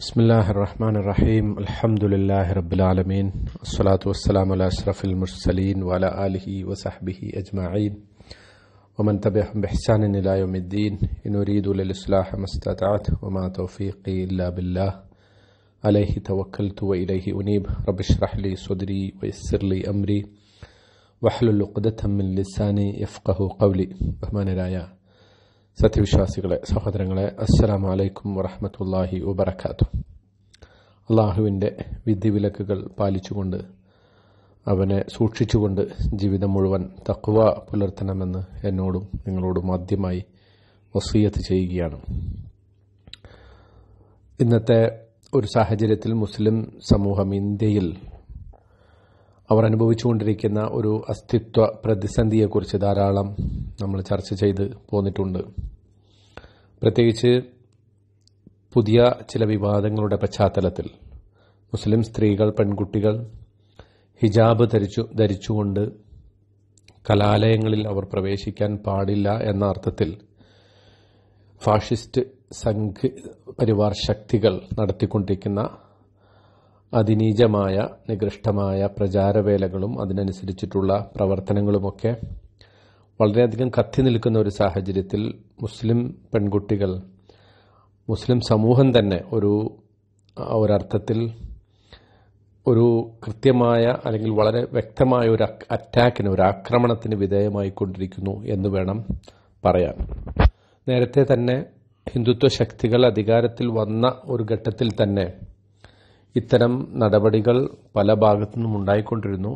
بسم الله الرحمن الرحيم الحمد لله رب العالمين الصلاة والسلام على أشرف المرسلين وعلى آله وصحبه أجمعين ومن تبعهم بإحسان إلى يوم الدين إن أريد للإصلاح ما استطعت وما توفيقي إلا بالله عليه توكلت وإليه أنيب رب اشرح لي صدري ويسر لي أمري واحلل عقدة من لساني يفقه قولي بهمان الآيات സത്യവിശ്വാസികളെ സഹോദരങ്ങളെ അസ്സലാം വലൈക്കും വറഹമത്തല്ലാഹി വബർക്കാത്തു അള്ളാഹുവിൻ്റെ വിധിവിലക്കുകൾ പാലിച്ചുകൊണ്ട് അവനെ സൂക്ഷിച്ചുകൊണ്ട് ജീവിതം മുഴുവൻ തക്കുവ പുലർത്തണമെന്ന് എന്നോടും നിങ്ങളോടും ആദ്യമായി വസീയത്ത് ചെയ്യുകയാണ് ഇന്നത്തെ ഒരു സാഹചര്യത്തിൽ മുസ്ലിം സമൂഹം ഇന്ത്യയിൽ അവർ അനുഭവിച്ചുകൊണ്ടിരിക്കുന്ന ഒരു അസ്തിത്വ പ്രതിസന്ധിയെക്കുറിച്ച് ധാരാളം നമ്മൾ ചർച്ച ചെയ്ത് പോന്നിട്ടുണ്ട് പ്രത്യേകിച്ച് പുതിയ ചില വിവാദങ്ങളുടെ പശ്ചാത്തലത്തിൽ മുസ്ലിം സ്ത്രീകൾ പെൺകുട്ടികൾ ഹിജാബ് ധരിച്ചു ധരിച്ചുകൊണ്ട് കലാലയങ്ങളിൽ അവർ പ്രവേശിക്കാൻ പാടില്ല എന്ന അർത്ഥത്തിൽ ഫാഷിസ്റ്റ് സംഘ് പരിവാർ ശക്തികൾ നടത്തിക്കൊണ്ടിരിക്കുന്ന അതിനീചമായ നികൃഷ്ടമായ പ്രചാരവേലകളും അതിനനുസരിച്ചിട്ടുള്ള പ്രവർത്തനങ്ങളുമൊക്കെ വളരെയധികം കത്തി നിൽക്കുന്ന ഒരു സാഹചര്യത്തിൽ മുസ്ലിം പെൺകുട്ടികൾ മുസ്ലിം സമൂഹം തന്നെ ഒരു ഒരർത്ഥത്തിൽ ഒരു കൃത്യമായ അല്ലെങ്കിൽ വളരെ വ്യക്തമായ ഒരു അറ്റാക്കിന് ഒരു ആക്രമണത്തിന് വിധേയമായി കൊണ്ടിരിക്കുന്നു എന്ന് വേണം പറയാൻ നേരത്തെ തന്നെ ഹിന്ദുത്വ ശക്തികൾ അധികാരത്തിൽ വന്ന ഒരു ഘട്ടത്തിൽ തന്നെ ഇത്തരം നടപടികൾ പല ഭാഗത്തുനിന്നും ഉണ്ടായിക്കൊണ്ടിരുന്നു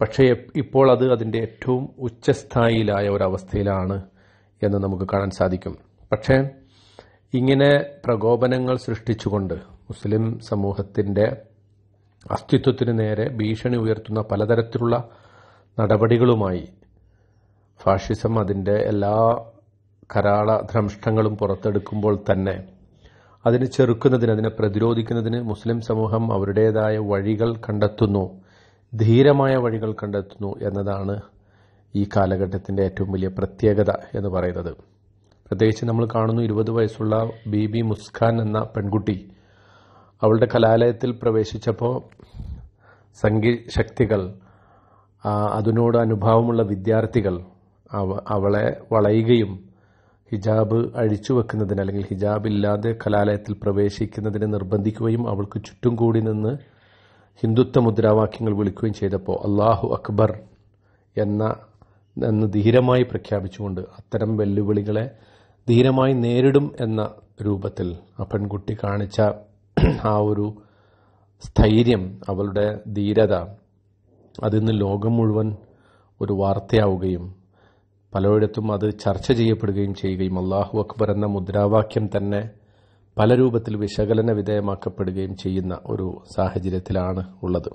പക്ഷേ ഇപ്പോൾ അത് അതിൻ്റെ ഏറ്റവും ഉച്ചസ്ഥായിലായ ഒരവസ്ഥയിലാണ് എന്ന് നമുക്ക് കാണാൻ സാധിക്കും പക്ഷേ ഇങ്ങനെ പ്രകോപനങ്ങൾ സൃഷ്ടിച്ചുകൊണ്ട് മുസ്ലിം സമൂഹത്തിൻ്റെ അസ്തിത്വത്തിന് നേരെ ഭീഷണി ഉയർത്തുന്ന പലതരത്തിലുള്ള നടപടികളുമായി ഫാഷിസം അതിൻ്റെ എല്ലാ കരാള ധ്രംഷ്ടങ്ങളും പുറത്തെടുക്കുമ്പോൾ തന്നെ അതിനെ ചെറുക്കുന്നതിന് അതിനെ പ്രതിരോധിക്കുന്നതിന് മുസ്ലിം സമൂഹം അവരുടേതായ വഴികൾ കണ്ടെത്തുന്നു ധീരമായ വഴികൾ കണ്ടെത്തുന്നു എന്നതാണ് ഈ കാലഘട്ടത്തിൻ്റെ ഏറ്റവും വലിയ പ്രത്യേകത എന്ന് പറയുന്നത് പ്രത്യേകിച്ച് നമ്മൾ കാണുന്നു ഇരുപത് വയസ്സുള്ള ബി ബി മുസ്ഖാൻ എന്ന പെൺകുട്ടി അവളുടെ കലാലയത്തിൽ പ്രവേശിച്ചപ്പോൾ ശക്തികൾ അതിനോട് അനുഭാവമുള്ള വിദ്യാർത്ഥികൾ അവളെ വളയുകയും ഹിജാബ് അഴിച്ചു വെക്കുന്നതിന് അല്ലെങ്കിൽ ഹിജാബ് ഇല്ലാതെ കലാലയത്തിൽ പ്രവേശിക്കുന്നതിനെ നിർബന്ധിക്കുകയും അവൾക്ക് ചുറ്റും കൂടി നിന്ന് ഹിന്ദുത്വ മുദ്രാവാക്യങ്ങൾ വിളിക്കുകയും ചെയ്തപ്പോൾ അള്ളാഹു അക്ബർ എന്ന എന്ന് ധീരമായി പ്രഖ്യാപിച്ചുകൊണ്ട് അത്തരം വെല്ലുവിളികളെ ധീരമായി നേരിടും എന്ന രൂപത്തിൽ ആ പെൺകുട്ടി കാണിച്ച ആ ഒരു സ്ഥൈര്യം അവളുടെ ധീരത അതിൽ ലോകം മുഴുവൻ ഒരു വാർത്തയാവുകയും പലയിടത്തും അത് ചർച്ച ചെയ്യപ്പെടുകയും ചെയ്യുകയും അള്ളാഹു അക്ബർ എന്ന മുദ്രാവാക്യം തന്നെ പല രൂപത്തിൽ വിശകലന വിധേയമാക്കപ്പെടുകയും ചെയ്യുന്ന ഒരു സാഹചര്യത്തിലാണ് ഉള്ളത്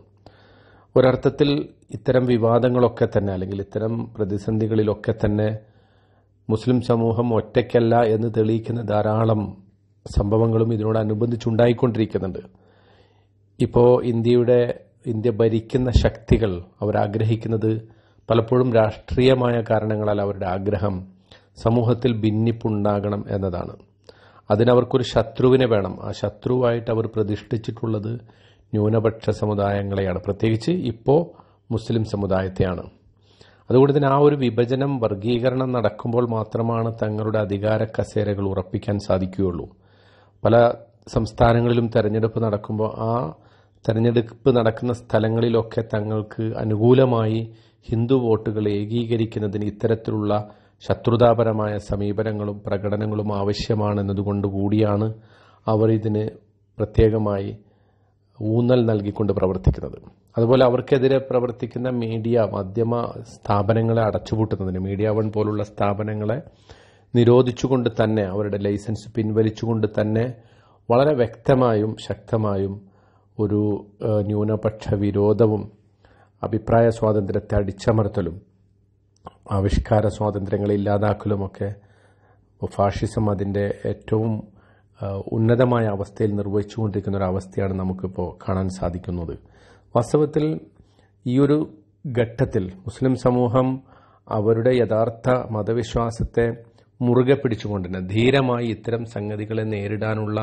ഒരർത്ഥത്തിൽ ഇത്തരം വിവാദങ്ങളൊക്കെ തന്നെ അല്ലെങ്കിൽ ഇത്തരം പ്രതിസന്ധികളിലൊക്കെ തന്നെ മുസ്ലിം സമൂഹം ഒറ്റയ്ക്കല്ല എന്ന് തെളിയിക്കുന്ന ധാരാളം സംഭവങ്ങളും ഇതിനോടനുബന്ധിച്ചുണ്ടായിക്കൊണ്ടിരിക്കുന്നുണ്ട് ഇപ്പോൾ ഇന്ത്യയുടെ ഇന്ത്യ ഭരിക്കുന്ന ശക്തികൾ അവരാഗ്രഹിക്കുന്നത് പലപ്പോഴും രാഷ്ട്രീയമായ കാരണങ്ങളാൽ അവരുടെ ആഗ്രഹം സമൂഹത്തിൽ ഭിന്നിപ്പുണ്ടാകണം എന്നതാണ് അതിനവർക്കൊരു ശത്രുവിനെ വേണം ആ ശത്രുവായിട്ട് അവർ പ്രതിഷ്ഠിച്ചിട്ടുള്ളത് ന്യൂനപക്ഷ സമുദായങ്ങളെയാണ് പ്രത്യേകിച്ച് ഇപ്പോൾ മുസ്ലിം സമുദായത്തെയാണ് അതുകൊണ്ട് തന്നെ ആ ഒരു വിഭജനം വർഗീകരണം നടക്കുമ്പോൾ മാത്രമാണ് തങ്ങളുടെ അധികാര കസേരകൾ ഉറപ്പിക്കാൻ സാധിക്കുകയുള്ളൂ പല സംസ്ഥാനങ്ങളിലും തെരഞ്ഞെടുപ്പ് നടക്കുമ്പോൾ ആ തെരഞ്ഞെടുപ്പ് നടക്കുന്ന സ്ഥലങ്ങളിലൊക്കെ തങ്ങൾക്ക് അനുകൂലമായി ഹിന്ദു വോട്ടുകളെ ഏകീകരിക്കുന്നതിന് ഇത്തരത്തിലുള്ള ശത്രുതാപരമായ സമീപനങ്ങളും പ്രകടനങ്ങളും ആവശ്യമാണെന്നതുകൊണ്ടുകൂടിയാണ് അവർ ഇതിന് പ്രത്യേകമായി ഊന്നൽ നൽകിക്കൊണ്ട് പ്രവർത്തിക്കുന്നത് അതുപോലെ അവർക്കെതിരെ പ്രവർത്തിക്കുന്ന മീഡിയ മാധ്യമ സ്ഥാപനങ്ങളെ അടച്ചുപൂട്ടുന്നതിന് മീഡിയ വൺ പോലുള്ള സ്ഥാപനങ്ങളെ നിരോധിച്ചുകൊണ്ട് തന്നെ അവരുടെ ലൈസൻസ് പിൻവലിച്ചുകൊണ്ട് തന്നെ വളരെ വ്യക്തമായും ശക്തമായും ഒരു ന്യൂനപക്ഷ വിരോധവും അഭിപ്രായ സ്വാതന്ത്ര്യത്തെ അടിച്ചമർത്തലും ആവിഷ്കാര സ്വാതന്ത്ര്യങ്ങളെ ഇല്ലാതാക്കലുമൊക്കെ ഫാഷിസം അതിൻ്റെ ഏറ്റവും ഉന്നതമായ അവസ്ഥയിൽ നിർവഹിച്ചുകൊണ്ടിരിക്കുന്ന ഒരു അവസ്ഥയാണ് നമുക്കിപ്പോൾ കാണാൻ സാധിക്കുന്നത് വാസ്തവത്തിൽ ഈ ഒരു ഘട്ടത്തിൽ മുസ്ലിം സമൂഹം അവരുടെ യഥാർത്ഥ മതവിശ്വാസത്തെ മുറുകെ പിടിച്ചുകൊണ്ടിരുന്ന ധീരമായി ഇത്തരം സംഗതികളെ നേരിടാനുള്ള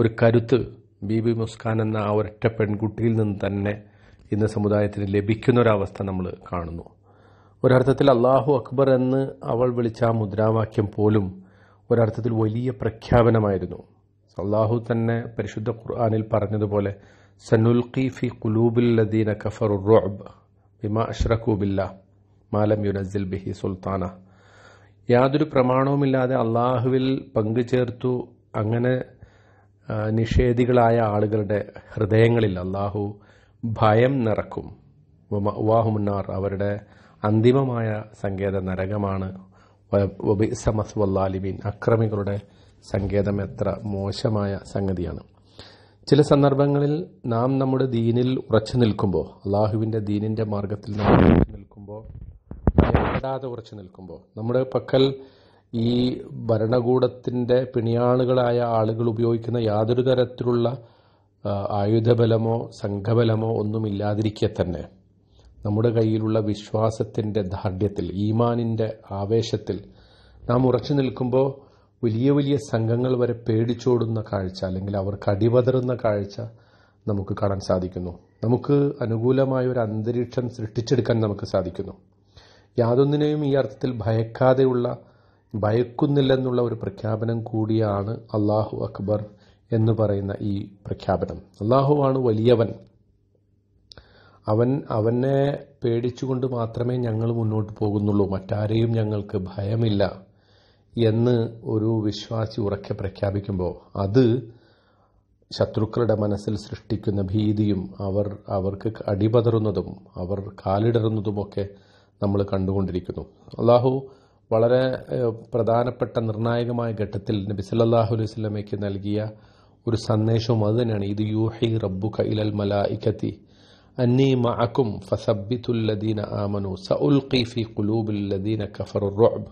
ഒരു കരുത്ത് ബി ബി മുസ്കാൻ എന്ന ആ ഒരൊറ്റ പെൺകുട്ടിയിൽ നിന്ന് തന്നെ ഇന്ന് സമുദായത്തിന് ലഭിക്കുന്നൊരവസ്ഥ നമ്മൾ കാണുന്നു ഒരർത്ഥത്തിൽ അള്ളാഹു അക്ബർ എന്ന് അവൾ വിളിച്ച ആ മുദ്രാവാക്യം പോലും ഒരർത്ഥത്തിൽ വലിയ പ്രഖ്യാപനമായിരുന്നു അള്ളാഹു തന്നെ പരിശുദ്ധ ഖുർആാനിൽ പറഞ്ഞതുപോലെ സനുൽഖി ഫി കുലൂബിൽ ലദീന കഫർ റോബ് ബിമ അഷ്റഖൂബില്ല മാലം യുനസിൽ ബിഹി സുൽത്താന യാതൊരു പ്രമാണവുമില്ലാതെ അള്ളാഹുവിൽ പങ്കുചേർത്തു അങ്ങനെ നിഷേധികളായ ആളുകളുടെ ഹൃദയങ്ങളിൽ അള്ളാഹു ഭയം നിറക്കും വാഹുമുന്നാർ അവരുടെ അന്തിമമായ സങ്കേത നരകമാണ് വല്ലാലിബിൻ അക്രമികളുടെ സങ്കേതം എത്ര മോശമായ സംഗതിയാണ് ചില സന്ദർഭങ്ങളിൽ നാം നമ്മുടെ ദീനിൽ ഉറച്ചു നിൽക്കുമ്പോൾ അള്ളാഹുവിൻ്റെ ദീനിൻ്റെ മാർഗത്തിൽ നാം ഉറച്ചു നിൽക്കുമ്പോൾ ഭയപ്പെടാതെ ഉറച്ചു നിൽക്കുമ്പോൾ നമ്മുടെ പക്കൽ ഈ ഭരണകൂടത്തിൻ്റെ പിണിയാളുകളായ ആളുകൾ ഉപയോഗിക്കുന്ന യാതൊരു തരത്തിലുള്ള ആയുധബലമോ സംഘബലമോ ഒന്നുമില്ലാതിരിക്കെ തന്നെ നമ്മുടെ കയ്യിലുള്ള വിശ്വാസത്തിൻ്റെ ദാർഢ്യത്തിൽ ഈമാനിൻ്റെ ആവേശത്തിൽ നാം ഉറച്ചു നിൽക്കുമ്പോൾ വലിയ വലിയ സംഘങ്ങൾ വരെ പേടിച്ചോടുന്ന കാഴ്ച അല്ലെങ്കിൽ അവർക്ക് അടിപതറുന്ന കാഴ്ച നമുക്ക് കാണാൻ സാധിക്കുന്നു നമുക്ക് അനുകൂലമായ ഒരു അന്തരീക്ഷം സൃഷ്ടിച്ചെടുക്കാൻ നമുക്ക് സാധിക്കുന്നു യാതൊന്നിനെയും ഈ അർത്ഥത്തിൽ ഭയക്കാതെയുള്ള ഭയക്കുന്നില്ലെന്നുള്ള ഒരു പ്രഖ്യാപനം കൂടിയാണ് അള്ളാഹു അക്ബർ എന്ന് പറയുന്ന ഈ പ്രഖ്യാപനം അള്ളാഹുവാണ് വലിയവൻ അവൻ അവനെ പേടിച്ചുകൊണ്ട് മാത്രമേ ഞങ്ങൾ മുന്നോട്ട് പോകുന്നുള്ളൂ മറ്റാരെയും ഞങ്ങൾക്ക് ഭയമില്ല എന്ന് ഒരു വിശ്വാസി ഉറക്കെ പ്രഖ്യാപിക്കുമ്പോൾ അത് ശത്രുക്കളുടെ മനസ്സിൽ സൃഷ്ടിക്കുന്ന ഭീതിയും അവർ അവർക്ക് അടിപതറുന്നതും അവർ കാലിടറുന്നതുമൊക്കെ നമ്മൾ കണ്ടുകൊണ്ടിരിക്കുന്നു അള്ളാഹു വളരെ പ്രധാനപ്പെട്ട നിർണായകമായ ഘട്ടത്തിൽ നബി സല്ലാഹു അലൈഹി സ്വലമയ്ക്ക് നൽകിയ ഒരു സന്ദേശവും അത് തന്നെയാണ് ഇത് യൂഹി റബ്ബുക ഇലൽ മലായിക്കത്തി അന്നീ മഅക്കും ഫസബിത്തുല്ലദീന ആമനു സഉൽഖി ഫി ഖുലൂബില്ലദീന കഫറു റുഅബ്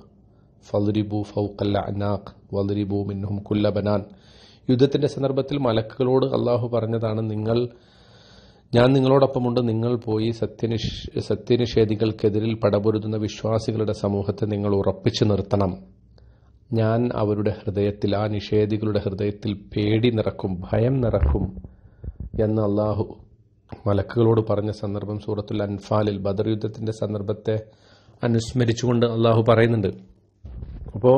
ഫദ്രിബു ഫൗഖൽ അനാഖ് വദ്രിബു മിൻഹും കുല്ല ബനാൻ യുദ്ധത്തിന്റെ സന്ദർഭത്തിൽ മലക്കുകളോട് അള്ളാഹു പറഞ്ഞതാണ് നിങ്ങൾ ഞാൻ നിങ്ങളോടൊപ്പമുണ്ട് നിങ്ങൾ പോയി സത്യനിഷ് സത്യനിഷേധികൾക്കെതിരിൽ പടപൊരുതുന്ന വിശ്വാസികളുടെ സമൂഹത്തെ നിങ്ങൾ ഉറപ്പിച്ചു നിർത്തണം ഞാൻ അവരുടെ ഹൃദയത്തിൽ ആ നിഷേധികളുടെ ഹൃദയത്തിൽ പേടി നിറക്കും ഭയം നിറക്കും എന്ന് അള്ളാഹു മലക്കുകളോട് പറഞ്ഞ സന്ദർഭം സൂറത്തുൽ അൻഫാലിൽ ബദർ യുദ്ധത്തിന്റെ സന്ദർഭത്തെ അനുസ്മരിച്ചുകൊണ്ട് അള്ളാഹു പറയുന്നുണ്ട് അപ്പോൾ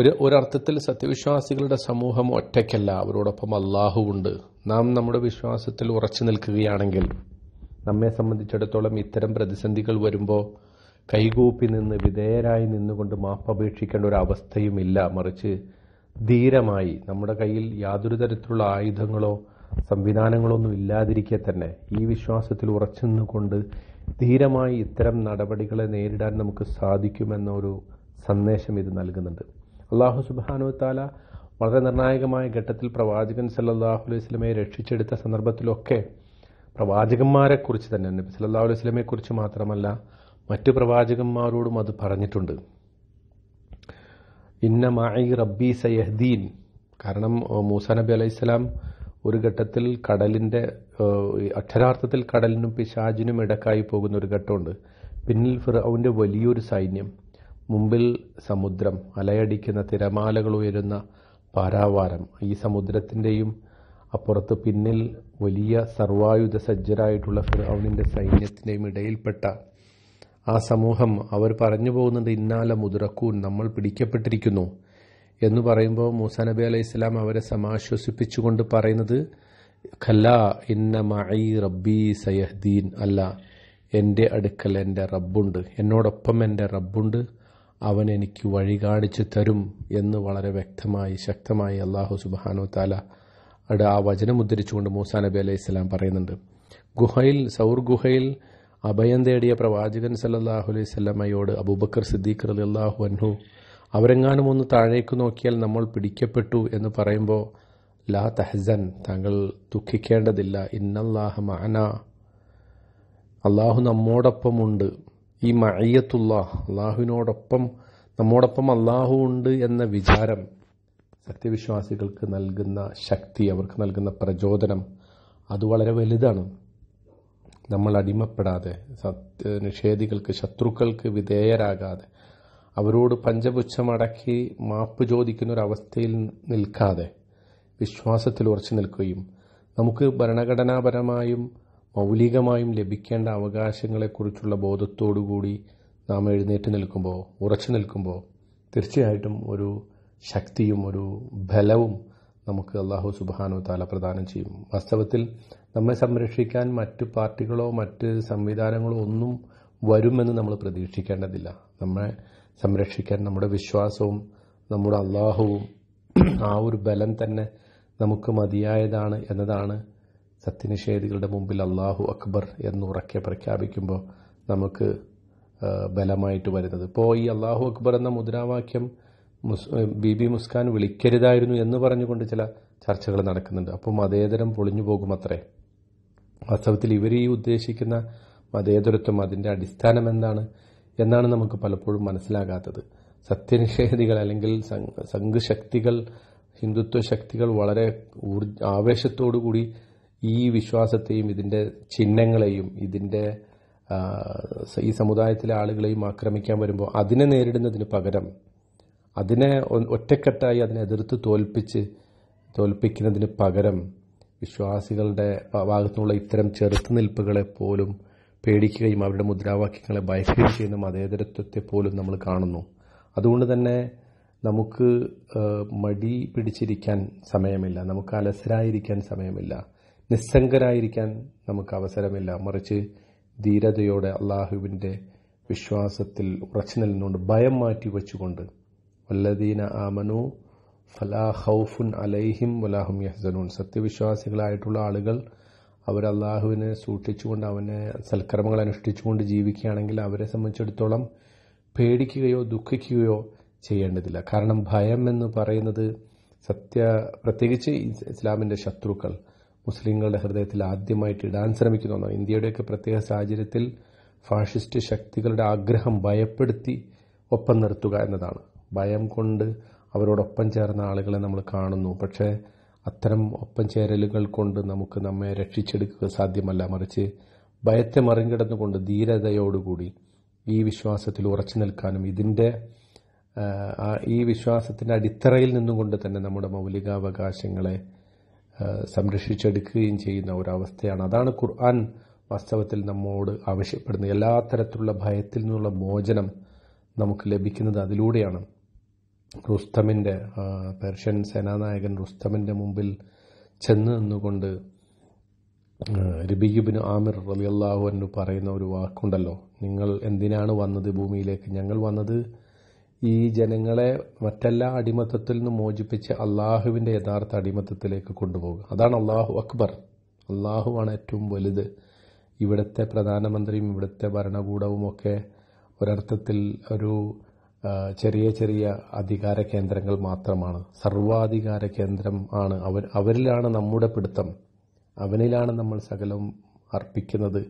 ഒരു ഒരർത്ഥത്തിൽ സത്യവിശ്വാസികളുടെ സമൂഹം ഒറ്റയ്ക്കല്ല അവരോടൊപ്പം ഉണ്ട് നാം നമ്മുടെ വിശ്വാസത്തിൽ ഉറച്ചു നിൽക്കുകയാണെങ്കിൽ നമ്മെ സംബന്ധിച്ചിടത്തോളം ഇത്തരം പ്രതിസന്ധികൾ വരുമ്പോൾ കൈകൂപ്പി നിന്ന് വിധേയരായി നിന്നുകൊണ്ട് മാപ്പപേക്ഷിക്കേണ്ട ഒരു അവസ്ഥയുമില്ല മറിച്ച് ധീരമായി നമ്മുടെ കയ്യിൽ യാതൊരു തരത്തിലുള്ള ആയുധങ്ങളോ സംവിധാനങ്ങളോ ഒന്നും ഇല്ലാതിരിക്കെ തന്നെ ഈ വിശ്വാസത്തിൽ ഉറച്ചുനിന്നുകൊണ്ട് ധീരമായി ഇത്തരം നടപടികളെ നേരിടാൻ നമുക്ക് സാധിക്കുമെന്ന ഒരു സന്ദേശം ഇത് നൽകുന്നുണ്ട് അള്ളാഹു സുബാനു താല വളരെ നിർണായകമായ ഘട്ടത്തിൽ പ്രവാചകൻ സല്ലാഹു അലൈഹി സ്വലമയെ രക്ഷിച്ചെടുത്ത സന്ദർഭത്തിലൊക്കെ പ്രവാചകന്മാരെക്കുറിച്ച് തന്നെ നബി സല്ലാ അലൈഹി സ്വലമയെക്കുറിച്ച് മാത്രമല്ല മറ്റു പ്രവാചകന്മാരോടും അത് പറഞ്ഞിട്ടുണ്ട് ഇന്ന മായി റബ്ബി സയഹ്ദീൻ കാരണം മൂസ നബി അലൈഹിസ്സലാം ഒരു ഘട്ടത്തിൽ കടലിൻ്റെ അക്ഷരാർത്ഥത്തിൽ കടലിനും പിശാജിനും ഇടക്കായി പോകുന്ന ഒരു ഘട്ടമുണ്ട് പിന്നിൽ ഫിറൌൻ്റെ വലിയൊരു സൈന്യം മുമ്പിൽ സമുദ്രം അലയടിക്കുന്ന തിരമാലകൾ ഉയരുന്ന പാരാവാരം ഈ സമുദ്രത്തിൻ്റെയും അപ്പുറത്ത് പിന്നിൽ വലിയ സർവായുധ സജ്ജരായിട്ടുള്ള ഫിറൌനിൻ്റെ സൈന്യത്തിൻ്റെയും ഇടയിൽപ്പെട്ട ആ സമൂഹം അവർ പറഞ്ഞു പോകുന്നുണ്ട് ഇന്നാല മുദ്രക്കൂൻ നമ്മൾ പിടിക്കപ്പെട്ടിരിക്കുന്നു എന്ന് പറയുമ്പോൾ മൂസ നബി അലൈഹി ഇസ്ലാം അവരെ സമാശ്വസിപ്പിച്ചുകൊണ്ട് പറയുന്നത് ഖല്ല ഇന്ന മൈ റബ്ബി സയഹ്ദീൻ അല്ല എൻ്റെ അടുക്കൽ എൻ്റെ റബ്ബുണ്ട് എന്നോടൊപ്പം എൻ്റെ റബ്ബുണ്ട് അവൻ എനിക്ക് വഴി കാണിച്ചു തരും എന്ന് വളരെ വ്യക്തമായി ശക്തമായി അള്ളാഹു സുബാനോ താല അവിടെ ആ വചനം ഉദ്ധരിച്ചുകൊണ്ട് മൂസ നബി അലൈഹി ഇസ്ലാം പറയുന്നുണ്ട് ഗുഹയിൽ സൗർ ഗുഹയിൽ അഭയം തേടിയ പ്രവാചകൻ സല്ലാഹു അലൈഹി സ്വല്ലമ്മയോട് അബൂബക്കർ സിദ്ദീഖ് അലി അള്ളാഹു അൻഹു അവരെങ്ങാനും ഒന്ന് താഴേക്ക് നോക്കിയാൽ നമ്മൾ പിടിക്കപ്പെട്ടു എന്ന് പറയുമ്പോൾ ലാ തഹസൻ താങ്കൾ ദുഃഖിക്കേണ്ടതില്ല ഇന്നല്ലാഹ മഅന അള്ളാഹു നമ്മോടൊപ്പമുണ്ട് ഈ മയ്യത്തുല്ലാഹ് അള്ളാഹുവിനോടൊപ്പം നമ്മോടൊപ്പം അള്ളാഹു ഉണ്ട് എന്ന വിചാരം സത്യവിശ്വാസികൾക്ക് നൽകുന്ന ശക്തി അവർക്ക് നൽകുന്ന പ്രചോദനം അത് വളരെ വലുതാണ് നമ്മൾ അടിമപ്പെടാതെ സത്യ നിഷേധികൾക്ക് ശത്രുക്കൾക്ക് വിധേയരാകാതെ അവരോട് പഞ്ചപുച്ഛമടക്കി മാപ്പ് ചോദിക്കുന്ന ഒരു അവസ്ഥയിൽ നിൽക്കാതെ വിശ്വാസത്തിൽ ഉറച്ചു നിൽക്കുകയും നമുക്ക് ഭരണഘടനാപരമായും മൗലികമായും ലഭിക്കേണ്ട അവകാശങ്ങളെക്കുറിച്ചുള്ള ബോധത്തോടുകൂടി നാം എഴുന്നേറ്റ് നിൽക്കുമ്പോൾ ഉറച്ചു നിൽക്കുമ്പോൾ തീർച്ചയായിട്ടും ഒരു ശക്തിയും ഒരു ബലവും നമുക്ക് അള്ളാഹു സുബാനു താല പ്രദാനം ചെയ്യും വാസ്തവത്തിൽ നമ്മെ സംരക്ഷിക്കാൻ മറ്റു പാർട്ടികളോ മറ്റ് സംവിധാനങ്ങളോ ഒന്നും വരുമെന്ന് നമ്മൾ പ്രതീക്ഷിക്കേണ്ടതില്ല നമ്മെ സംരക്ഷിക്കാൻ നമ്മുടെ വിശ്വാസവും നമ്മുടെ അള്ളാഹുവും ആ ഒരു ബലം തന്നെ നമുക്ക് മതിയായതാണ് എന്നതാണ് സത്യനിഷേധികളുടെ മുമ്പിൽ അള്ളാഹു അക്ബർ എന്ന് ഉറക്കെ പ്രഖ്യാപിക്കുമ്പോൾ നമുക്ക് ബലമായിട്ട് വരുന്നത് ഇപ്പോൾ ഈ അള്ളാഹു അക്ബർ എന്ന മുദ്രാവാക്യം ബി ബി മുസ്കാൻ വിളിക്കരുതായിരുന്നു എന്ന് പറഞ്ഞുകൊണ്ട് ചില ചർച്ചകൾ നടക്കുന്നുണ്ട് അപ്പോൾ മതേതരം പൊളിഞ്ഞു പോകും അത്രേ വാസ്തവത്തിൽ ഇവർ ഈ ഉദ്ദേശിക്കുന്ന മതേതരത്വം അതിൻ്റെ അടിസ്ഥാനം എന്താണ് എന്നാണ് നമുക്ക് പലപ്പോഴും മനസ്സിലാകാത്തത് സത്യനിഷേധികൾ അല്ലെങ്കിൽ സംഘശക്തികൾ ശക്തികൾ ഹിന്ദുത്വ ശക്തികൾ വളരെ ആവേശത്തോടു കൂടി ഈ വിശ്വാസത്തെയും ഇതിൻ്റെ ചിഹ്നങ്ങളെയും ഇതിൻ്റെ ഈ സമുദായത്തിലെ ആളുകളെയും ആക്രമിക്കാൻ വരുമ്പോൾ അതിനെ നേരിടുന്നതിന് പകരം അതിനെ ഒറ്റക്കെട്ടായി അതിനെ എതിർത്ത് തോൽപ്പിച്ച് തോൽപ്പിക്കുന്നതിന് പകരം വിശ്വാസികളുടെ ഭാഗത്തുനിന്നുള്ള ഇത്തരം ചെറുത്തുനിൽപ്പുകളെ പോലും പേടിക്കുകയും അവരുടെ മുദ്രാവാക്യങ്ങളെ ഭയക്കുകയും ചെയ്യുന്ന മതേതരത്വത്തെ പോലും നമ്മൾ കാണുന്നു അതുകൊണ്ട് തന്നെ നമുക്ക് മടി പിടിച്ചിരിക്കാൻ സമയമില്ല നമുക്ക് അലസരായിരിക്കാൻ സമയമില്ല നിസ്സംഗരായിരിക്കാൻ നമുക്ക് അവസരമില്ല മറിച്ച് ധീരതയോടെ അള്ളാഹുവിൻ്റെ വിശ്വാസത്തിൽ ഉറച്ചു നിൽന്നുകൊണ്ട് ഭയം മാറ്റി വെച്ചുകൊണ്ട് വല്ലദീന ആമനു ഫലാ ഹൗഫുൻ അലൈഹിം വലാഹും യഹ്സനൂൻ സത്യവിശ്വാസികളായിട്ടുള്ള ആളുകൾ അവർ അള്ളാഹുവിനെ സൂക്ഷിച്ചുകൊണ്ട് അവനെ സൽക്കർമ്മങ്ങൾ അനുഷ്ഠിച്ചുകൊണ്ട് ജീവിക്കുകയാണെങ്കിൽ അവരെ സംബന്ധിച്ചിടത്തോളം പേടിക്കുകയോ ദുഃഖിക്കുകയോ ചെയ്യേണ്ടതില്ല കാരണം ഭയം എന്ന് പറയുന്നത് സത്യ പ്രത്യേകിച്ച് ഇസ്ലാമിൻ്റെ ശത്രുക്കൾ മുസ്ലിങ്ങളുടെ ഹൃദയത്തിൽ ആദ്യമായിട്ട് ഇടാൻ ശ്രമിക്കുന്ന ഒന്നാണ് ഇന്ത്യയുടെയൊക്കെ പ്രത്യേക സാഹചര്യത്തിൽ ഫാഷിസ്റ്റ് ശക്തികളുടെ ആഗ്രഹം ഭയപ്പെടുത്തി ഒപ്പം നിർത്തുക എന്നതാണ് ഭയം കൊണ്ട് അവരോടൊപ്പം ചേർന്ന ആളുകളെ നമ്മൾ കാണുന്നു പക്ഷേ അത്തരം ഒപ്പം ചേരലുകൾ കൊണ്ട് നമുക്ക് നമ്മെ രക്ഷിച്ചെടുക്കുക സാധ്യമല്ല മറിച്ച് ഭയത്തെ മറികടന്നുകൊണ്ട് ധീരതയോടുകൂടി ഈ വിശ്വാസത്തിൽ ഉറച്ചു നിൽക്കാനും ഇതിൻ്റെ ഈ വിശ്വാസത്തിൻ്റെ അടിത്തറയിൽ നിന്നുകൊണ്ട് തന്നെ നമ്മുടെ മൗലികാവകാശങ്ങളെ സംരക്ഷിച്ചെടുക്കുകയും ചെയ്യുന്ന ഒരവസ്ഥയാണ് അതാണ് ഖുർആൻ വാസ്തവത്തിൽ നമ്മോട് ആവശ്യപ്പെടുന്നത് എല്ലാ തരത്തിലുള്ള ഭയത്തിൽ നിന്നുള്ള മോചനം നമുക്ക് ലഭിക്കുന്നത് അതിലൂടെയാണ് റുസ്തമിൻ്റെ പേർഷ്യൻ സേനാനായകൻ റുസ്തമിൻ്റെ മുമ്പിൽ ചെന്ന് നിന്നുകൊണ്ട് രബിയുബിന് ആമിർ റലിയല്ലാഹു എന്ന് പറയുന്ന ഒരു വാക്കുണ്ടല്ലോ നിങ്ങൾ എന്തിനാണ് വന്നത് ഭൂമിയിലേക്ക് ഞങ്ങൾ വന്നത് ഈ ജനങ്ങളെ മറ്റെല്ലാ അടിമത്തത്തിൽ നിന്നും മോചിപ്പിച്ച് അള്ളാഹുവിൻ്റെ യഥാർത്ഥ അടിമത്തത്തിലേക്ക് കൊണ്ടുപോകുക അതാണ് അള്ളാഹു അക്ബർ അള്ളാഹുവാണ് ഏറ്റവും വലുത് ഇവിടുത്തെ പ്രധാനമന്ത്രിയും ഇവിടുത്തെ ഭരണകൂടവും ഒക്കെ ഒരർത്ഥത്തിൽ ഒരു ചെറിയ ചെറിയ അധികാര കേന്ദ്രങ്ങൾ മാത്രമാണ് സർവാധികാര കേന്ദ്രം ആണ് അവർ അവരിലാണ് നമ്മുടെ പിടുത്തം അവനിലാണ് നമ്മൾ സകലം അർപ്പിക്കുന്നത്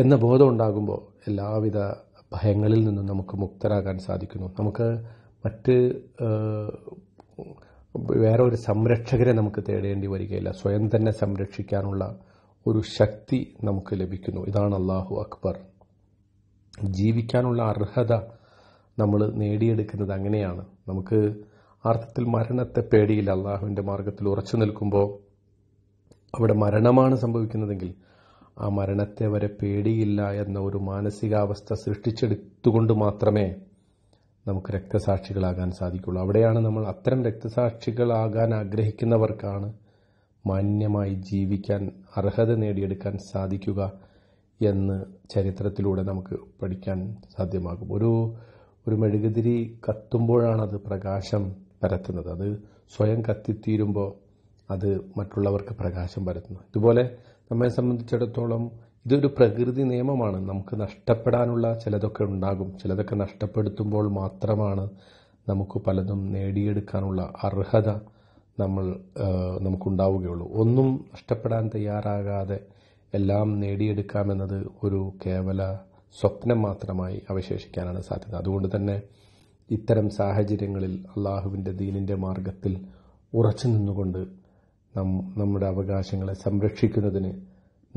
എന്ന ബോധം ഉണ്ടാകുമ്പോൾ എല്ലാവിധ ഭയങ്ങളിൽ നിന്നും നമുക്ക് മുക്തരാകാൻ സാധിക്കുന്നു നമുക്ക് മറ്റ് വേറെ ഒരു സംരക്ഷകരെ നമുക്ക് തേടേണ്ടി വരികയില്ല സ്വയം തന്നെ സംരക്ഷിക്കാനുള്ള ഒരു ശക്തി നമുക്ക് ലഭിക്കുന്നു ഇതാണ് അള്ളാഹു അക്ബർ ജീവിക്കാനുള്ള അർഹത നമ്മൾ നേടിയെടുക്കുന്നത് അങ്ങനെയാണ് നമുക്ക് അർത്ഥത്തിൽ മരണത്തെ പേടിയില്ല അള്ളാഹുവിൻ്റെ മാർഗത്തിൽ ഉറച്ചു നിൽക്കുമ്പോൾ അവിടെ മരണമാണ് സംഭവിക്കുന്നതെങ്കിൽ ആ മരണത്തെ വരെ പേടിയില്ല എന്ന ഒരു മാനസികാവസ്ഥ സൃഷ്ടിച്ചെടുത്തുകൊണ്ട് മാത്രമേ നമുക്ക് രക്തസാക്ഷികളാകാൻ സാധിക്കുള്ളൂ അവിടെയാണ് നമ്മൾ അത്തരം രക്തസാക്ഷികളാകാൻ ആഗ്രഹിക്കുന്നവർക്കാണ് മാന്യമായി ജീവിക്കാൻ അർഹത നേടിയെടുക്കാൻ സാധിക്കുക എന്ന് ചരിത്രത്തിലൂടെ നമുക്ക് പഠിക്കാൻ സാധ്യമാകും ഒരു ഒരു മെഴുകുതിരി കത്തുമ്പോഴാണത് പ്രകാശം പരത്തുന്നത് അത് സ്വയം കത്തിത്തീരുമ്പോൾ അത് മറ്റുള്ളവർക്ക് പ്രകാശം പരത്തുന്നു ഇതുപോലെ നമ്മെ സംബന്ധിച്ചിടത്തോളം ഇതൊരു പ്രകൃതി നിയമമാണ് നമുക്ക് നഷ്ടപ്പെടാനുള്ള ചിലതൊക്കെ ഉണ്ടാകും ചിലതൊക്കെ നഷ്ടപ്പെടുത്തുമ്പോൾ മാത്രമാണ് നമുക്ക് പലതും നേടിയെടുക്കാനുള്ള അർഹത നമ്മൾ നമുക്കുണ്ടാവുകയുള്ളൂ ഒന്നും നഷ്ടപ്പെടാൻ തയ്യാറാകാതെ എല്ലാം നേടിയെടുക്കാമെന്നത് ഒരു കേവല സ്വപ്നം മാത്രമായി അവശേഷിക്കാനാണ് സാധ്യത അതുകൊണ്ട് തന്നെ ഇത്തരം സാഹചര്യങ്ങളിൽ അള്ളാഹുവിൻ്റെ ദീനിൻ്റെ മാർഗത്തിൽ ഉറച്ചു നിന്നുകൊണ്ട് നാം നമ്മുടെ അവകാശങ്ങളെ സംരക്ഷിക്കുന്നതിന്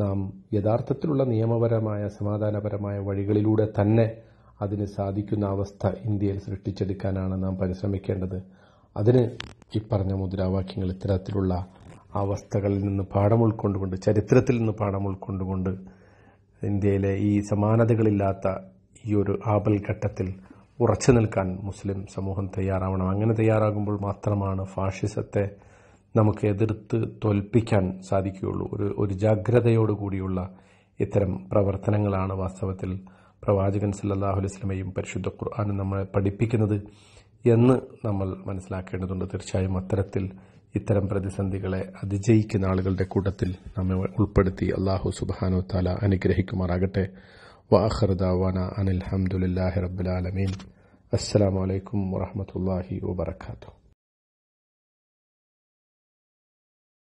നാം യഥാർത്ഥത്തിലുള്ള നിയമപരമായ സമാധാനപരമായ വഴികളിലൂടെ തന്നെ അതിന് സാധിക്കുന്ന അവസ്ഥ ഇന്ത്യയിൽ സൃഷ്ടിച്ചെടുക്കാനാണ് നാം പരിശ്രമിക്കേണ്ടത് അതിന് ഈ പറഞ്ഞ മുദ്രാവാക്യങ്ങൾ ഇത്തരത്തിലുള്ള അവസ്ഥകളിൽ നിന്ന് പാഠം ഉൾക്കൊണ്ടുകൊണ്ട് ചരിത്രത്തിൽ നിന്ന് പാഠം ഉൾക്കൊണ്ടുകൊണ്ട് ഇന്ത്യയിലെ ഈ സമാനതകളില്ലാത്ത ഈ ഒരു ആപൽ ഘട്ടത്തിൽ ഉറച്ചു നിൽക്കാൻ മുസ്ലിം സമൂഹം തയ്യാറാവണം അങ്ങനെ തയ്യാറാകുമ്പോൾ മാത്രമാണ് ഫാഷിസത്തെ നമുക്ക് എതിർത്ത് തോൽപ്പിക്കാൻ സാധിക്കുകയുള്ളൂ ഒരു ഒരു ജാഗ്രതയോടുകൂടിയുള്ള ഇത്തരം പ്രവർത്തനങ്ങളാണ് വാസ്തവത്തിൽ പ്രവാചകൻ സല്ലാഹു അലൈസ്ലമയും പരിശുദ്ധ ഖുർആാനും നമ്മളെ പഠിപ്പിക്കുന്നത് എന്ന് നമ്മൾ മനസ്സിലാക്കേണ്ടതുണ്ട് തീർച്ചയായും അത്തരത്തിൽ ഇത്തരം പ്രതിസന്ധികളെ അതിജയിക്കുന്ന ആളുകളുടെ കൂട്ടത്തിൽ നമ്മെ ഉൾപ്പെടുത്തി അള്ളാഹു സുബാനു താല അനുഗ്രഹിക്കുമാറാകട്ടെ വാഹർദാവാന അനിൽഹമുല്ലാഹി റബുലാലമീൻ അസ്സാം വലൈക്കും വാഹമത്തല്ലാഹി വാത്തു